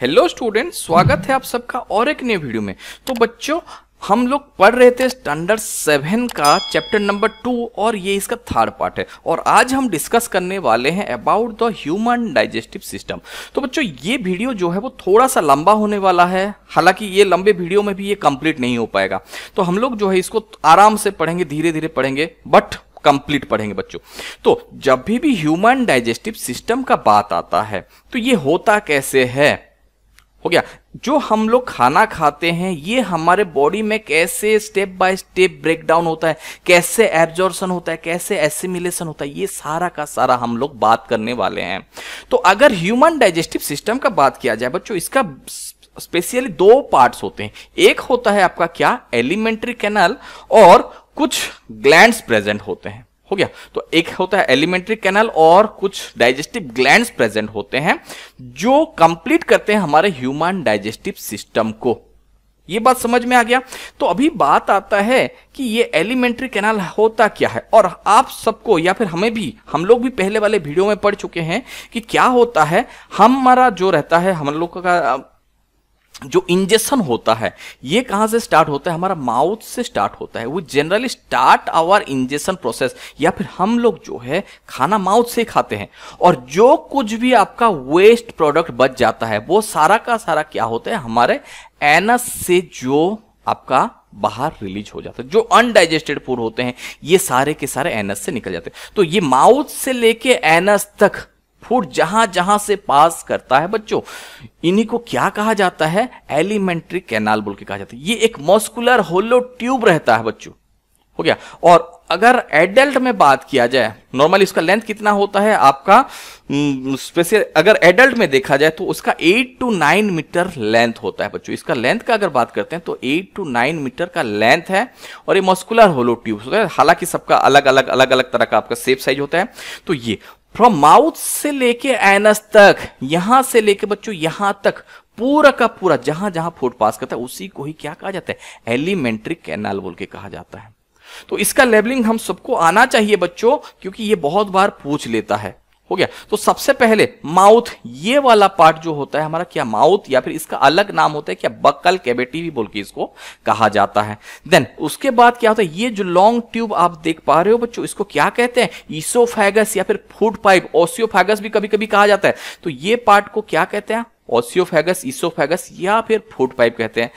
hello student स्वागत है आप सबका और एक नए वीडियो में तो बच्चों हम लोग पढ़ रहे थे स्टैंडर्ड सेवन का चैप्टर नंबर टू और ये इसका थर्ड पार्ट है और आज हम डिस्कस करने वाले हैं about the human digestive system तो बच्चों ये वीडियो जो है वो थोड़ा सा लंबा होने वाला है हालांकि ये लंबे वीडियो में भी ये कंप्लीट नहीं हो पाएगा तो हम लोग जो है इसको आराम से पढ़ेंगे धीरे धीरे पढ़ेंगे बट कंप्लीट पढ़ेंगे बच्चों तो जब भी भी ह्यूमन डाइजेस्टिव सिस्टम का बात आता है तो ये होता कैसे है हो गया जो हम लोग खाना खाते हैं ये हमारे बॉडी में कैसे स्टेप बाय स्टेप ब्रेकडाउन होता है कैसे एब्जॉर्सन होता है कैसे एसिमिलेशन होता है ये सारा का सारा हम लोग बात करने वाले हैं तो अगर ह्यूमन डाइजेस्टिव सिस्टम का बात किया जाए बच्चों इसका स्पेशली दो पार्ट्स होते हैं एक होता है आपका क्या एलिमेंट्री कैनल और कुछ ग्लैंड्स प्रेजेंट होते हैं हो गया तो एक होता है एलिमेंट्री कैनल और कुछ डाइजेस्टिव ग्लैंड प्रेजेंट होते हैं जो कंप्लीट करते हैं हमारे ह्यूमन डाइजेस्टिव सिस्टम को ये बात समझ में आ गया तो अभी बात आता है कि ये एलिमेंट्री कैनाल होता क्या है और आप सबको या फिर हमें भी हम लोग भी पहले वाले वीडियो में पढ़ चुके हैं कि क्या होता है हमारा जो रहता है हम लोग का जो इंजेक्शन होता है ये कहाँ से स्टार्ट होता है हमारा माउथ से स्टार्ट होता है वो generally start our ingestion process या फिर हम लोग जो है खाना माउथ से खाते हैं और जो कुछ भी आपका वेस्ट प्रोडक्ट बच जाता है वो सारा का सारा क्या होता है हमारे एनस से जो आपका बाहर रिलीज हो जाता है जो अनडाइजेस्टेड फूड होते हैं ये सारे के सारे एनस से निकल जाते हैं तो ये माउथ से लेके एनस तक फूड जहां जहां से पास करता है बच्चों इन्हीं को क्या कहा जाता है एलिमेंट्री कैनाल बोल के कहा जाता है ये एक मॉस्कुलर होलो ट्यूब रहता है बच्चों हो गया और अगर एडल्ट में बात किया जाए नॉर्मली उसका लेंथ कितना होता है आपका स्पेशल अगर एडल्ट में देखा जाए तो उसका 8 टू 9 मीटर लेंथ होता है बच्चों इसका लेंथ का अगर बात करते हैं तो 8 टू 9 मीटर का लेंथ है और ये मस्कुलर होलो ट्यूब होता है हालांकि सबका अलग अलग अलग अलग तरह का आपका सेफ साइज होता है तो ये फ्रॉम माउथ से लेके एनस तक यहां से लेके बच्चों यहां तक पूरा का पूरा जहां जहां फूड पास करता है उसी को ही क्या कहा जाता है एलिमेंट्री कैनाल बोल के कहा जाता है तो इसका लेबलिंग हम सबको आना चाहिए बच्चों क्योंकि ये बहुत बार पूछ लेता है हो गया तो सबसे पहले माउथ ये वाला पार्ट जो होता है हमारा क्या माउथ या फिर इसका अलग नाम होता है क्या बकल कैबिटी भी बोल के इसको कहा जाता है देन उसके बाद क्या होता है ये जो लॉन्ग ट्यूब आप देख पा रहे हो बच्चों इसको क्या कहते हैं ईसोफेगस या फिर फूड पाइप ओसियोफेगस भी कभी कभी कहा जाता है तो ये पार्ट को क्या कहते हैं ऑसियोफेगस इसोफेगस या फिर फूड पाइप कहते हैं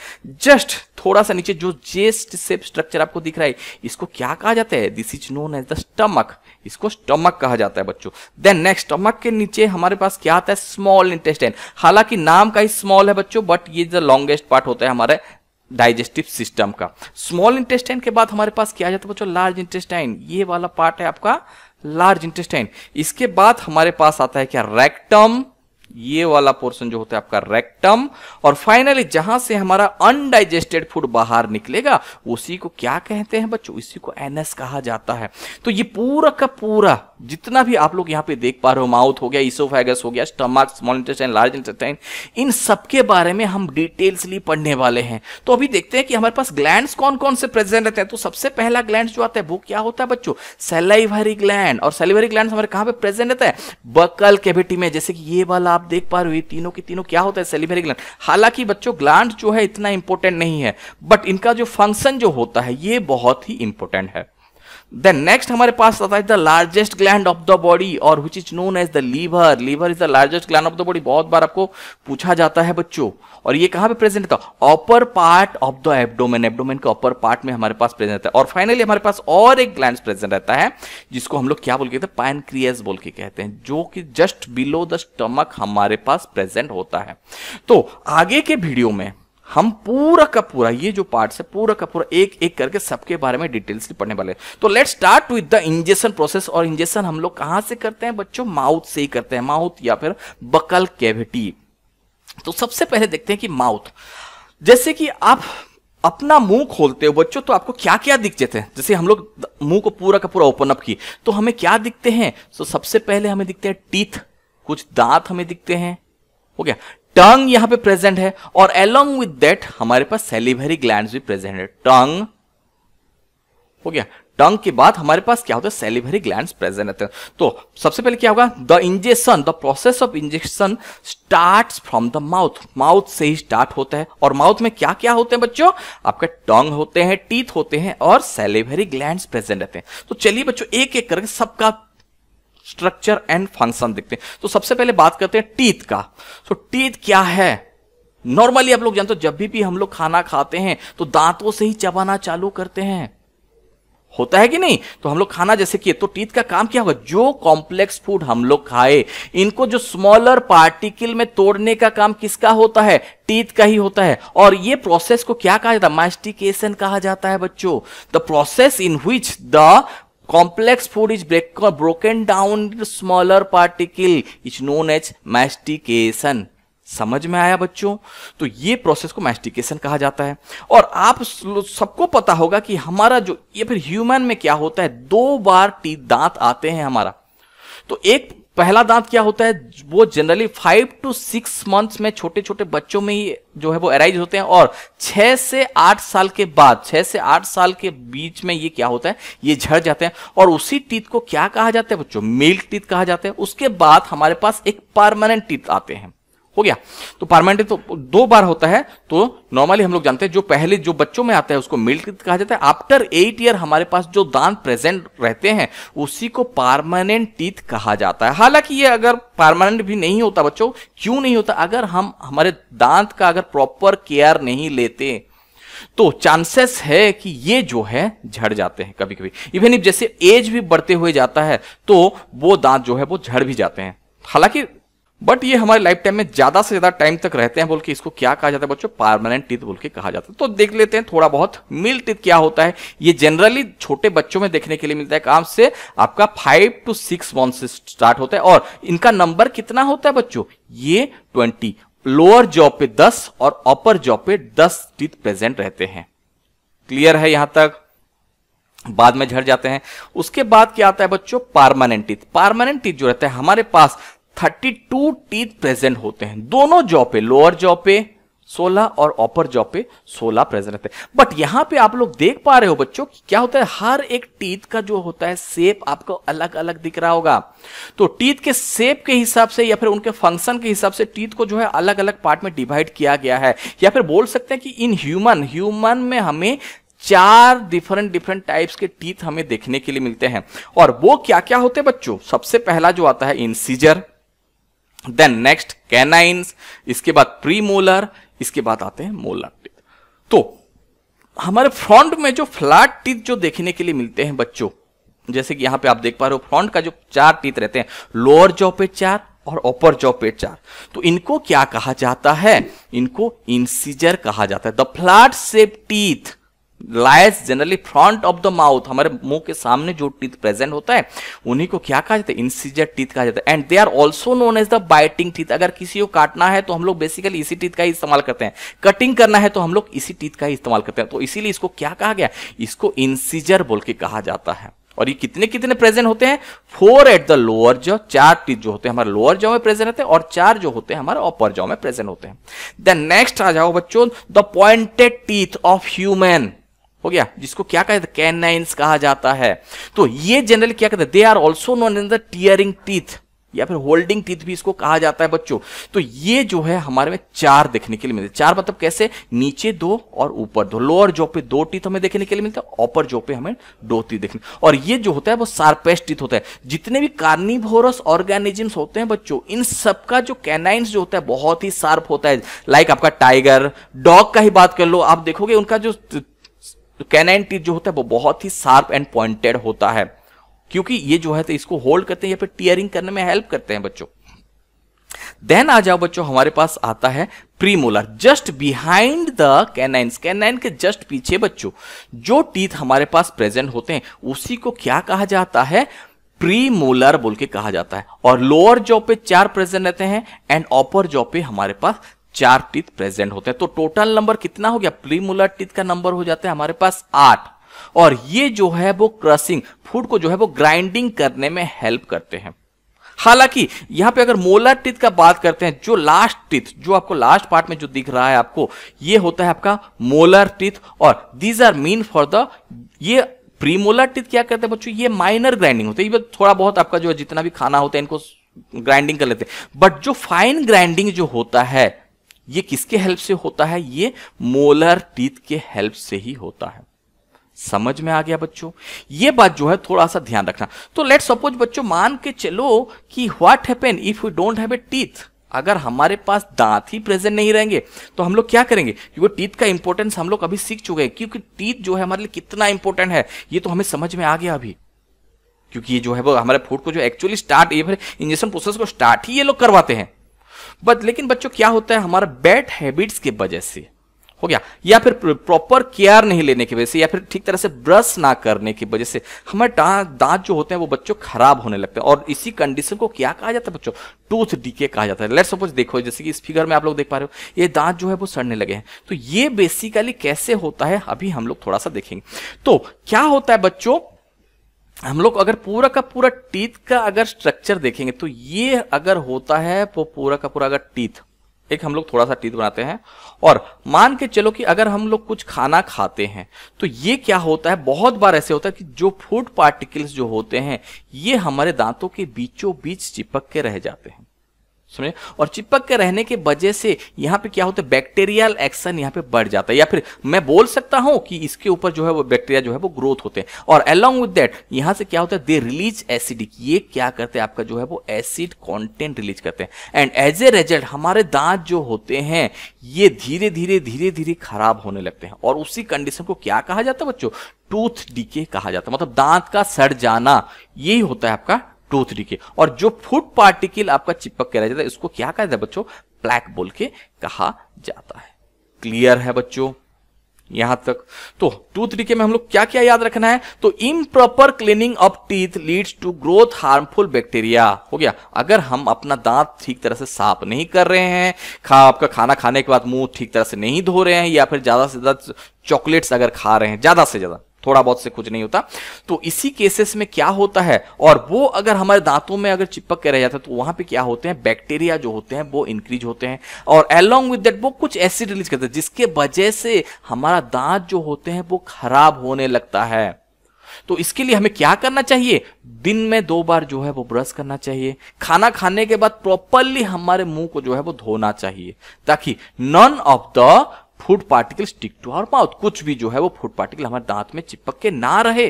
जस्ट थोड़ा सा नीचे जो जेस्ट सेप स्ट्रक्चर आपको दिख रहा है इसको क्या कहा जाता है this is known as the stomach इसको स्टमक कहा जाता है बच्चों देन नेक्स्ट स्टमक के नीचे हमारे पास क्या आता है स्मॉल इंटेस्टाइन हालांकि नाम का ही स्मॉल है बच्चों बट ये द लॉन्गेस्ट पार्ट होता है हमारे डाइजेस्टिव सिस्टम का स्मॉल इंटेस्टाइन के बाद हमारे पास क्या जाता है बच्चों लार्ज इंटेस्टाइन ये वाला पार्ट है आपका लार्ज इंटेस्टाइन इसके बाद हमारे पास आता है क्या रेक्टम ये वाला पोर्शन जो होता है आपका रेक्टम और फाइनली जहां से हमारा अनडाइजेस्टेड फूड बाहर निकलेगा उसी को क्या कहते हैं बच्चों इसी को एनएस कहा जाता है तो ये पूरा का पूरा जितना भी आप लोग यहां पे देख पा रहे हो माउथ हो गया इसोफेगस हो गया stomach small intestine large intestine इन सबके बारे में हम डिटेल्सली पढ़ने वाले हैं तो अभी देखते हैं कि हमारे पास ग्लैंड कौन कौन से प्रेजेंट रहते हैं तो सबसे पहला ग्लैंड जो आता है वो क्या होता है बच्चों सेलाइवरी ग्लैंड और सेलिवरी ग्लैंड हमारे कहां पर प्रेजेंट रहता है बकल केविटी में जैसे कि ये वाला आप देख पा रहे हो ये तीनों के तीनों क्या होता है सेलिबरी ग्लैंड हालांकि बच्चों ग्लैंड जो है इतना इंपॉर्टेंट नहीं है बट इनका जो फंक्शन जो होता है ये बहुत ही इंपॉर्टेंट है देन नेक्स्ट हमारे पास आता है the largest gland of the body और which is known as the liver liver is the largest gland of the body बहुत बार आपको पूछा जाता है बच्चों और ये कहां पे प्रेजेंट था है upper part of the abdomen abdomen के अपर पार्ट में हमारे पास प्रेजेंट रहता है और फाइनली हमारे पास और एक ग्लैंड प्रेजेंट रहता है जिसको हम लोग क्या बोल के कहते हैं पैनक्रियस बोल के कहते हैं जो कि जस्ट बिलो द स्टमक हमारे पास प्रेजेंट होता है तो आगे के वीडियो में हम पूरा का पूरा ये जो पार्ट है पूरा का पूरा एक एक करके सबके बारे में डिटेल्स पढ़ने वाले तो let start with the ingestion process और इंजेक्शन हम लोग कहां से करते हैं बच्चों माउथ से ही करते हैं माउथ या फिर बकल कैविटी तो सबसे पहले देखते हैं कि माउथ जैसे कि आप अपना मुंह खोलते हो बच्चों तो आपको क्या क्या दिख जाते हैं जैसे हम लोग मुंह को पूरा का पूरा ओपन अप की तो हमें क्या दिखते हैं तो सबसे पहले हमें दिखते हैं टीथ कुछ दांत हमें दिखते हैं हो गया टंग यहां पे प्रेजेंट है और एलोंग विद दैट हमारे पास सेलिवरी ग्लैंड भी प्रेजेंट है टंग हो गया टंग के बाद हमारे पास क्या होता है सेलिवरी ग्लैंड प्रेजेंट रहते हैं तो सबसे पहले क्या होगा the ingestion the process of ingestion start from the mouth mouth से ही स्टार्ट होता है और माउथ में क्या क्या होते हैं बच्चों आपका टंग होते हैं टीथ होते हैं और सेलिवरी ग्लैंड प्रेजेंट रहते हैं तो चलिए बच्चों एक एक करके सबका स्ट्रक्चर एंड फंक्शन देखते हैं तो सबसे पहले बात करते हैं टीथ का तो टीथ क्या है नॉर्मली आप लोग जानते हो जब भी भी हम लोग खाना खाते हैं तो दांतों से ही चबाना चालू करते हैं होता है कि नहीं तो हम लोग खाना जैसे किए तो टीथ का काम क्या होगा जो कॉम्प्लेक्स फूड हम लोग खाए इनको जो स्मॉलर पार्टिकल में तोड़ने का काम किसका होता है टीथ का ही होता है और ये प्रोसेस को क्या कहा जाता है मास्टिकेशन कहा जाता है बच्चों the process in which the complex food is break broken down smaller particle is known as mastication समझ में आया बच्चों तो ये प्रोसेस को मैस्टिकेशन कहा जाता है और आप सबको पता होगा कि हमारा जो ये फिर ह्यूमन में क्या होता है दो बार टी दांत आते हैं हमारा तो एक पहला दांत क्या होता है वो generally five to six months में छोटे छोटे बच्चों में ही जो है वो एराइज होते हैं और छह से आठ साल के बाद छह से आठ साल के बीच में ये क्या होता है ये झड़ जाते हैं और उसी टीथ को क्या कहा जाता है बच्चों मिल्क टीथ कहा जाता है उसके बाद हमारे पास एक परमानेंट टीथ आते हैं हो गया तो परमानेंट तो दो बार होता है तो नॉर्मली हम लोग जानते हैं जो पहले जो बच्चों में आता है उसको मिल्क कहा जाता है आफ्टर एट ईयर हमारे पास जो दांत प्रेजेंट रहते हैं उसी को परमानेंट टीथ कहा जाता है हालांकि ये अगर परमानेंट भी नहीं होता बच्चों क्यों नहीं होता अगर हम हमारे दांत का अगर प्रॉपर केयर नहीं लेते तो चांसेस है कि ये जो है झड़ जाते हैं कभी कभी इवन इफ जैसे एज भी बढ़ते हुए जाता है तो वो दांत जो है वो झड़ भी जाते हैं हालांकि बट ये हमारे लाइफ टाइम में ज्यादा से ज्यादा टाइम तक रहते हैं बोल के इसको क्या कहा जाता है बच्चों पार्मानेंट टीथ बोल के कहा जाता है तो देख लेते हैं थोड़ा बहुत मिल टीथ क्या होता है ये जनरली छोटे बच्चों में देखने के लिए मिलता है काम से आपका फाइव टू सिक्स मंथ से स्टार्ट होता है और इनका नंबर कितना होता है बच्चों ये ट्वेंटी लोअर जॉब पे दस और अपर जॉब पे दस टीथ प्रेजेंट रहते हैं क्लियर है यहां तक बाद में झड़ जाते हैं उसके बाद क्या आता है बच्चों पार्मानेंट टीथ पार्मानेंट टीथ जो रहता है हमारे पास 32 टीथ प्रेजेंट होते हैं दोनों जॉ पे लोअर जॉ पे 16 और अपर जॉ पे 16 प्रेजेंट रहते हैं बट यहां पे आप लोग देख पा रहे हो बच्चों कि क्या होता है हर एक टीथ का जो होता है सेप आपको अलग अलग दिख रहा होगा तो टीथ के सेप के हिसाब से या फिर उनके फंक्शन के हिसाब से टीथ को जो है अलग अलग पार्ट में डिवाइड किया गया है या फिर बोल सकते हैं कि इन ह्यूमन ह्यूमन में हमें चार डिफरेंट डिफरेंट टाइप्स के टीथ हमें देखने के लिए मिलते हैं और वो क्या क्या होते हैं बच्चों सबसे पहला जो आता है इंसीजर देन नेक्स्ट कैनाइंस इसके बाद प्री मोलर इसके बाद आते हैं मोलर टीथ तो हमारे फ्रंट में जो फ्लैट टीथ जो देखने के लिए मिलते हैं बच्चों जैसे कि यहां पे आप देख पा रहे हो फ्रंट का जो चार टीथ रहते हैं लोअर जॉ पे चार और अपर जॉ पे चार तो इनको क्या कहा जाता है इनको इंसीजर कहा जाता है the flat shape teeth lies generally front of the mouth हमारे मुंह के सामने जो टीथ प्रेजेंट होता है उन्हीं को क्या कहा जाता है इंसिजर टीथ कहा जाता है and they are also known as the biting teeth अगर किसी को काटना है तो हम लोग बेसिकली इसी टीथ का ही इस्तेमाल करते हैं कटिंग करना है तो हम लोग इसी टीथ का ही इस्तेमाल करते हैं तो इसीलिए इसको क्या कहा गया इसको इंसिजर बोल के कहा जाता है और ये कितने कितने प्रेजेंट होते हैं फोर एट द लोअर जो चार टीथ जो होते हैं हमारे लोअर जॉ में प्रेजेंट होते हैं और चार जो होते हैं हमारे अपर जॉ में प्रेजेंट होते हैं द नेक्स्ट आ जाओ बच्चों the pointed teeth of human हो गया जिसको क्या कहते हैं कैनाइंस कहा जाता है तो ये जनरली क्या कहते हैं they are also known in the tearing teeth या फिर होल्डिंग टीथ भी इसको कहा जाता है बच्चों तो ये जो है हमारे में चार देखने के लिए मिलते हैं चार मतलब कैसे नीचे दो और ऊपर दो लोअर जो पे दो टीथ हमें देखने के लिए मिलते हैं अपर जो पे हमें दो टीथ देखने और ये जो होता है वो सार्पेस्ट टीथ होता है जितने भी कार्निभोरस ऑर्गेनिजम्स होते हैं बच्चों इन सबका जो कैनाइन जो होता है बहुत ही सार्प होता है लाइक आपका टाइगर डॉग का ही बात कर लो आप देखोगे उनका जो तो कैनाइन टीथ जो होता है वो बहुत ही शार्प एंड पॉइंटेड होता है क्योंकि ये जो है तो इसको होल्ड करते हैं या फिर टीयरिंग करने में हेल्प करते हैं बच्चों देन आ जाओ बच्चों हमारे पास आता है premolar just behind the canine canine के जस्ट पीछे बच्चों जो टीथ हमारे पास प्रेजेंट होते हैं उसी को क्या कहा जाता है प्रीमोलर बोल के कहा जाता है और लोअर जॉ पे चार प्रेजेंट रहते हैं एंड अपर जॉ पे हमारे पास चार टीथ प्रेजेंट होते हैं तो टोटल नंबर कितना हो गया प्रीमुलर टीथ का नंबर हो जाता है हमारे पास आठ और ये जो है वो क्रसिंग फूड को जो है वो ग्राइंडिंग करने में हेल्प करते हैं हालांकि यहां पे अगर मोलर टिथ का बात करते हैं जो लास्ट टिथ जो आपको लास्ट पार्ट में जो दिख रहा है आपको ये होता है आपका मोलर टिथ और these are meant for the ये प्रीमोलर टिथ क्या करते हैं बच्चों ये माइनर ग्राइंडिंग होती है थोड़ा बहुत आपका जो जितना भी खाना होता है इनको ग्राइंडिंग कर लेते हैं बट जो फाइन ग्राइंडिंग जो होता है ये किसके हेल्प से होता है ये मोलर टीथ के हेल्प से ही होता है समझ में आ गया बच्चों ये बात जो है थोड़ा सा ध्यान रखना तो लेट सपोज बच्चों मान के चलो कि what happen if you don't have a teeth अगर हमारे पास दांत ही प्रेजेंट नहीं रहेंगे तो हम लोग क्या करेंगे क्योंकि टीथ का इंपोर्टेंस हम लोग अभी सीख चुके हैं क्योंकि टीथ जो है हमारे लिए कितना इंपोर्टेंट है ये तो हमें समझ में आ गया अभी क्योंकि ये जो है वो हमारे फूड को जो एक्चुअली स्टार्ट ये फिर इंजेक्शन प्रोसेस को स्टार्ट ही ये लोग करवाते हैं बट लेकिन बच्चों क्या होता है हमारा बैड हैबिट्स की वजह से हो गया या फिर प्रॉपर केयर नहीं लेने की वजह से या फिर ठीक तरह से ब्रश ना करने की वजह से हमारे दांत जो होते हैं वो बच्चों खराब होने लगते हैं और इसी कंडीशन को क्या कहा जाता है बच्चों टूथ डीके कहा जाता है लेट सपोज देखो जैसे कि इस फिगर में आप लोग देख पा रहे हो ये दांत जो है वो सड़ने लगे हैं तो ये बेसिकली कैसे होता है अभी हम लोग थोड़ा सा देखेंगे तो क्या होता है बच्चों हम लोग अगर पूरा का पूरा टीथ का अगर स्ट्रक्चर देखेंगे तो ये अगर होता है वो तो पूरा का पूरा अगर टीथ एक हम लोग थोड़ा सा टीथ बनाते हैं और मान के चलो कि अगर हम लोग कुछ खाना खाते हैं तो ये क्या होता है बहुत बार ऐसे होता है कि जो फूड पार्टिकल्स जो होते हैं ये हमारे दांतों के बीचों बीच चिपक के रह जाते हैं समझे और चिपक के रहने के वजह से यहाँ पे क्या होता है बैक्टीरियल एक्शन यहाँ पे बढ़ जाता है या फिर मैं बोल सकता हूँ कि इसके ऊपर जो है वो बैक्टीरिया जो है वो ग्रोथ होते हैं और अलोंग विद दैट यहाँ से क्या होता है दे रिलीज एसिडिक ये क्या करते हैं आपका जो है वो एसिड कॉन्टेंट रिलीज करते हैं एंड एज ए रिजल्ट हमारे दांत जो होते हैं ये धीरे धीरे धीरे धीरे खराब होने लगते हैं और उसी कंडीशन को क्या कहा जाता है बच्चों टूथ डीके कहा जाता है मतलब दांत का सड़ जाना यही होता है आपका टू थ्री के और जो फूड पार्टिकल आपका चिपक के रह जाता है इसको क्या कहा जाता है बच्चों प्लैक बोल के कहा जाता है क्लियर है बच्चों यहां तक तो टू थ्री के में हम लोग क्या क्या याद रखना है तो improper cleaning of teeth leads to growth harmful bacteria हो गया अगर हम अपना दांत ठीक तरह से साफ नहीं कर रहे हैं खा आपका खाना खाने के बाद मुंह ठीक तरह से नहीं धो रहे हैं या फिर ज्यादा से ज्यादा चॉकलेट्स अगर खा रहे हैं ज्यादा से ज्यादा थोड़ा बहुत से कुछ नहीं होता तो इसी केसेस में क्या होता है और वो अगर हमारे दांतों में अगर चिपक के रह जाता है तो वहां पे क्या होते हैं बैक्टीरिया जो होते हैं वो इंक्रीज होते हैं और अलॉन्ग विद डेट वो कुछ एसिड रिलीज करते हैं जिसके वजह से हमारा दांत जो होते हैं वो खराब होने लगता है तो इसके लिए हमें क्या करना चाहिए दिन में दो बार जो है वो ब्रश करना चाहिए खाना खाने के बाद प्रॉपरली हमारे मुंह को जो है वो धोना चाहिए ताकि none of the food particle stick to our mouth कुछ भी जो है वो फूड पार्टिकल हमारे दांत में चिपक के ना रहे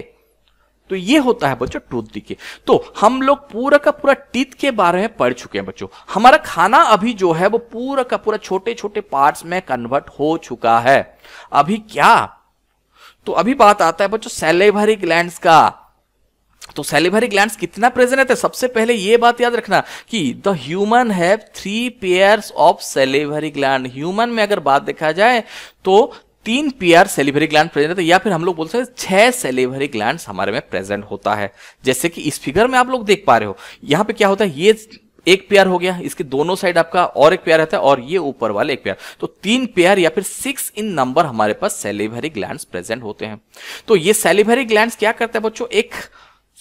तो ये होता है बच्चों टूथ डिके तो हम लोग पूरा का पूरा टीथ के बारे में पढ़ चुके हैं बच्चों हमारा खाना अभी जो है वो पूरा का पूरा छोटे छोटे पार्ट्स में कन्वर्ट हो चुका है अभी क्या तो अभी बात आता है बच्चों सेलेवरी ग्लैंड्स का तो सेलिवरी ग्लैंड कितना प्रेजेंट है सबसे पहले ये बात याद रखना कि the human have three pair of salivary gland human में अगर बात देखा जाए तो तीन पीआर सेलिवरी ग्लैंड प्रेजेंट है या फिर हम लोग बोल सकते हैं छह सेलिवरी ग्लैंड हमारे में प्रेजेंट होता है जैसे कि इस फिगर में आप लोग देख पा रहे हो यहां पे क्या होता है ये एक पेयर हो गया इसके दोनों साइड आपका और एक पेयर रहता है और ये ऊपर वाले एक पेयर तो तीन पेयर या फिर सिक्स इन नंबर हमारे पास सेलिवरी ग्लैंड प्रेजेंट होते हैं तो ये सेलिवरी ग्लैंड क्या करते हैं बच्चों एक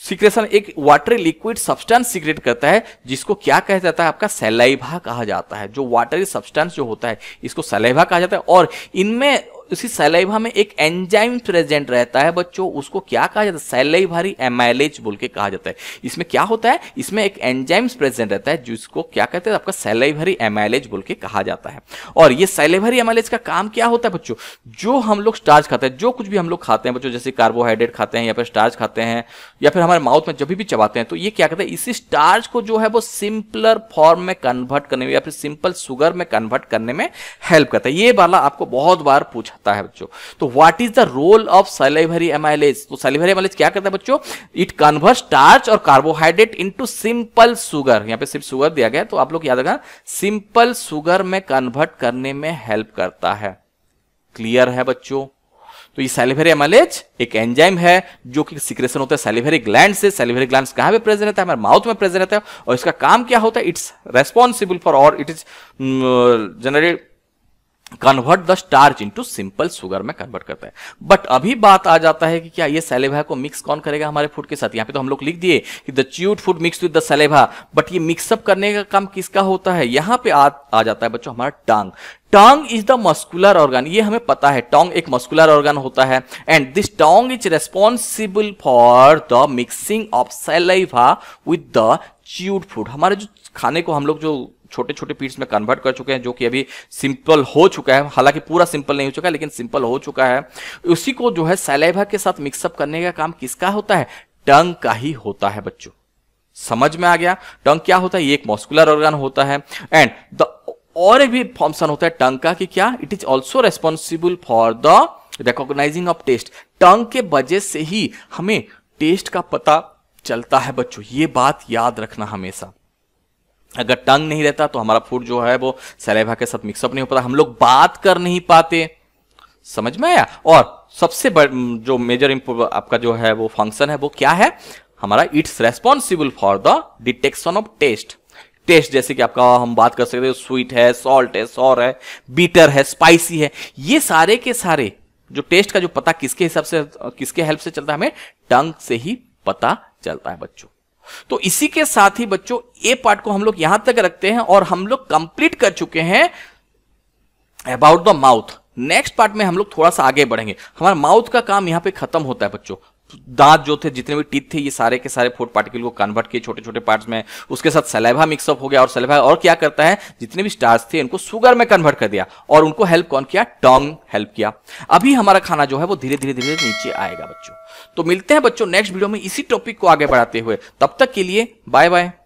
सीक्रेशन एक वाटरी लिक्विड सब्सटेंस सीक्रेट करता है जिसको क्या कहा जाता है आपका सेलाइवा कहा जाता है जो वाटरी सब्सटेंस जो होता है इसको सेलाइवा कहा जाता है और इनमें उसकी सैलाइवा में एक एंजाइम प्रेजेंट रहता है बच्चों उसको क्या कहा जाता है सलाइवारी एमाइलेज बोल के कहा जाता है इसमें क्या होता है इसमें एक एंजाइम्स प्रेजेंट रहता है जिसको क्या कहते हैं आपका सलाइवरी एमाइलेज बोल के कहा जाता है और ये सैलेवरी एमाइलेज का काम क्या होता है बच्चों जो हम लोग स्टार्च खाते हैं जो कुछ भी हम लोग खाते हैं बच्चों जैसे कार्बोहाइड्रेट खाते हैं या फिर स्टार्च खाते हैं या फिर हमारे माउथ में जब भी चबाते हैं तो ये क्या कहते हैं इसी स्टार्च को जो है वो सिंपलर फॉर्म में कन्वर्ट करने में या फिर सिंपल शुगर में कन्वर्ट करने में हेल्प करता है ये वाला आपको बहुत बार पूछा सकता है बच्चों तो what is the role of salivary amylase तो सलेवरी एमाइलेज क्या करता है बच्चों इट कन्वर्ट स्टार्च और कार्बोहाइड्रेट इनटू सिंपल शुगर यहाँ पे सिर्फ शुगर दिया गया तो आप लोग याद रखना सिंपल शुगर में कन्वर्ट करने में हेल्प करता है क्लियर है बच्चों तो ये सेलिवरी एमालेज एक एंजाइम है जो कि सिक्रेशन होता है सेलिवरी ग्लैंड से सेलिवरी ग्लैंड कहां पे प्रेजेंट रहता है हमारे माउथ में प्रेजेंट रहता है और इसका काम क्या होता है इट्स रेस्पॉन्सिबल फॉर और it is generate convert the starch into simple sugar में कन्वर्ट करता है बट अभी बात आ जाता है कि क्या ये सेलेभा को मिक्स कौन करेगा हमारे फूड के साथ यहाँ पे तो हम लोग लिख दिए कि the chewed food mix with the saliva but ये मिक्सअप करने का काम किसका होता है यहाँ पे आ, आ जाता है बच्चों हमारा टांग tongue is the muscular organ ये हमें पता है टोंग एक मस्कुलर ऑर्गन होता है and this tongue is responsible for the mixing of saliva with the chewed food हमारे जो खाने को हम लोग जो छोटे छोटे पीट्स में कन्वर्ट कर चुके हैं जो कि अभी सिंपल हो चुका है हालांकि पूरा सिंपल नहीं हो चुका है लेकिन सिंपल हो चुका है उसी को जो है सैलेबा के साथ मिक्सअप करने का काम किसका होता है टंग का ही होता है बच्चों समझ में आ गया टंग क्या होता है ये एक मॉस्कुलर ऑर्गन होता है एंड द और एक भी फंक्शन होता है टंग का कि क्या it is also responsible for the recognising of taste tongue के वजह से ही हमें टेस्ट का पता चलता है बच्चों ये बात याद रखना हमेशा अगर टंग नहीं रहता तो हमारा फूड जो है वो सलेभा के साथ मिक्सअप नहीं हो पाता हम लोग बात कर नहीं पाते समझ में आया और सबसे जो मेजर आपका जो है वो फंक्शन है वो क्या है हमारा it's responsible for the detection of taste taste जैसे कि आपका हम बात कर सकते हैं स्वीट है सॉल्ट है सॉर है बीटर है स्पाइसी है ये सारे के सारे जो टेस्ट का जो पता किसके हिसाब से किसके हेल्प से चलता है हमें टंग से ही पता चलता है बच्चों तो इसी के साथ ही बच्चों ए पार्ट को हम लोग यहां तक रखते हैं और हम लोग कंप्लीट कर चुके हैं about the mouth next part में हम लोग थोड़ा सा आगे बढ़ेंगे हमारा माउथ का काम यहां पे खत्म होता है बच्चों दांत जो थे जितने भी टीथ थे ये सारे के सारे फूड पार्टिकल को कन्वर्ट किए छोटे छोटे पार्ट्स में उसके साथ सलेभा मिक्सअप हो गया और सलेभा और क्या करता है जितने भी स्टार्स थे उनको सुगर में कन्वर्ट कर दिया और उनको हेल्प कौन किया टंग हेल्प किया अभी हमारा खाना जो है वो धीरे धीरे धीरे नीचे आएगा बच्चों तो मिलते हैं बच्चों नेक्स्ट वीडियो में इसी टॉपिक को आगे बढ़ाते हुए तब तक के लिए बाय बाय